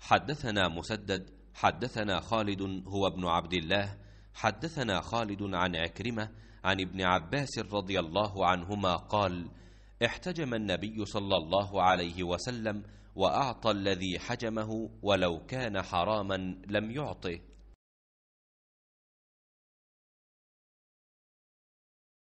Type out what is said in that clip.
حدثنا مسدد حدثنا خالد هو ابن عبد الله حدثنا خالد عن عكرمه عن ابن عباس رضي الله عنهما قال احتجم النبي صلى الله عليه وسلم واعطى الذي حجمه ولو كان حراما لم يعطه